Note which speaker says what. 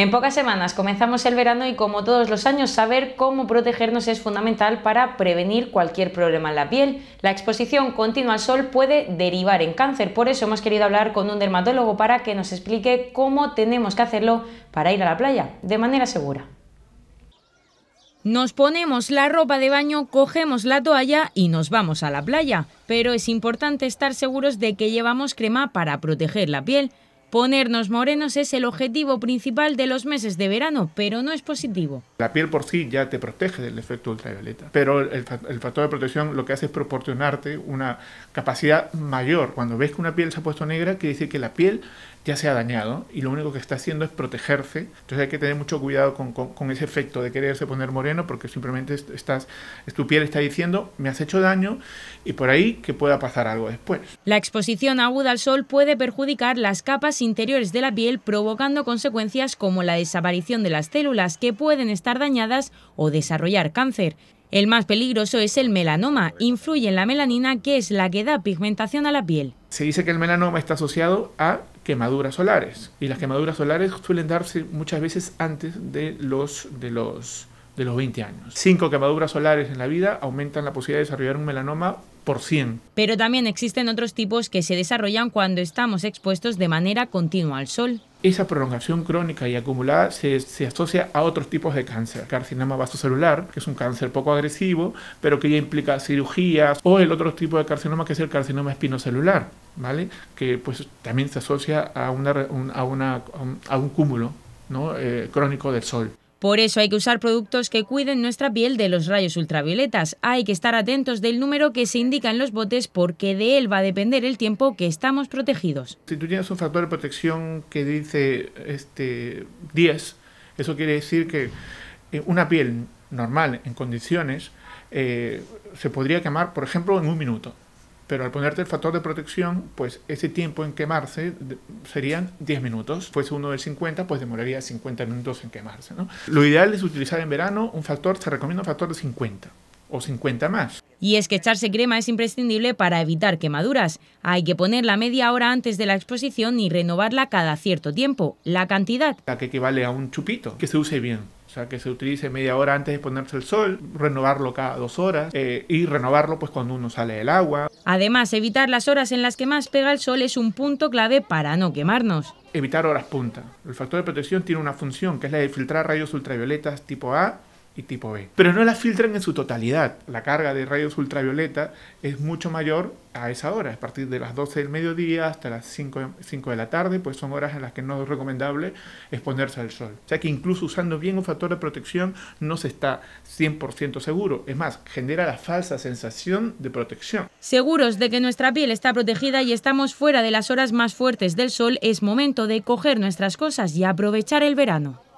Speaker 1: En pocas semanas comenzamos el verano y como todos los años saber cómo protegernos es fundamental para prevenir cualquier problema en la piel. La exposición continua al sol puede derivar en cáncer, por eso hemos querido hablar con un dermatólogo para que nos explique cómo tenemos que hacerlo para ir a la playa de manera segura. Nos ponemos la ropa de baño, cogemos la toalla y nos vamos a la playa, pero es importante estar seguros de que llevamos crema para proteger la piel. Ponernos morenos es el objetivo principal de los meses de verano, pero no es positivo.
Speaker 2: La piel por sí ya te protege del efecto ultravioleta, pero el, factor de protección lo que hace es proporcionarte una capacidad mayor. Cuando ves que una piel se ha puesto negra, quiere decir que la piel ya se ha dañado y lo único que está haciendo es protegerse. Entonces hay que tener mucho cuidado con, con ese efecto de quererse poner moreno porque simplemente estás, tu piel está diciendo me has hecho daño y por ahí que pueda pasar algo después.
Speaker 1: La exposición aguda al sol puede perjudicar las capas interiores de la piel, provocando consecuencias como la desaparición de las células que pueden estar dañadas o desarrollar cáncer. El más peligroso es el melanoma, influye en la melanina que es la que da pigmentación a la piel.
Speaker 2: Se dice que el melanoma está asociado a quemaduras solares y las quemaduras solares suelen darse muchas veces antes de los, de los de los 20 años. Cinco quemaduras solares en la vida aumentan la posibilidad de desarrollar un melanoma por 100.
Speaker 1: Pero también existen otros tipos que se desarrollan cuando estamos expuestos de manera continua al sol.
Speaker 2: Esa prolongación crónica y acumulada se, asocia a otros tipos de cáncer. Carcinoma vasocelular, que es un cáncer poco agresivo, pero que ya implica cirugías, o el otro tipo de carcinoma que es el carcinoma espinocelular, ¿vale? Que pues también se asocia a, una, un, cúmulo ¿no? Eh, crónico del sol.
Speaker 1: Por eso hay que usar productos que cuiden nuestra piel de los rayos ultravioletas. Hay que estar atentos del número que se indica en los botes porque de él va a depender el tiempo que estamos protegidos.
Speaker 2: Si tú tienes un factor de protección que dice este 10, eso quiere decir que eh, una piel normal en condiciones eh, se podría quemar, por ejemplo, en un minuto pero al ponerte el factor de protección, pues ese tiempo en quemarse serían 10 minutos. Pues fuese uno del 50, pues demoraría 50 minutos en quemarse. Lo ideal es utilizar en verano un factor, se recomienda un factor de 50 o 50 más.
Speaker 1: Y es que echarse crema es imprescindible para evitar quemaduras. Hay que ponerla media hora antes de la exposición y renovarla cada cierto tiempo. La cantidad.
Speaker 2: La que equivale a un chupito, que se use bien. O sea, que se utilice media hora antes de ponerse el sol, renovarlo cada dos horas eh, y renovarlo pues cuando uno sale del agua.
Speaker 1: Además, evitar las horas en las que más pega el sol es un punto clave para no quemarnos.
Speaker 2: Evitar horas punta. El factor de protección tiene una función que es la de filtrar rayos ultravioletas tipo A y tipo B. Pero no la filtran en su totalidad. La carga de rayos ultravioleta es mucho mayor a esa hora, a partir de las 12 del mediodía hasta las 5, 5 de la tarde, pues son horas en las que no es recomendable exponerse al sol. O sea que incluso usando bien un factor de protección no se está 100% seguro. Es más, genera la falsa sensación de protección.
Speaker 1: Seguros de que nuestra piel está protegida y estamos fuera de las horas más fuertes del sol, es momento de coger nuestras cosas y aprovechar el verano.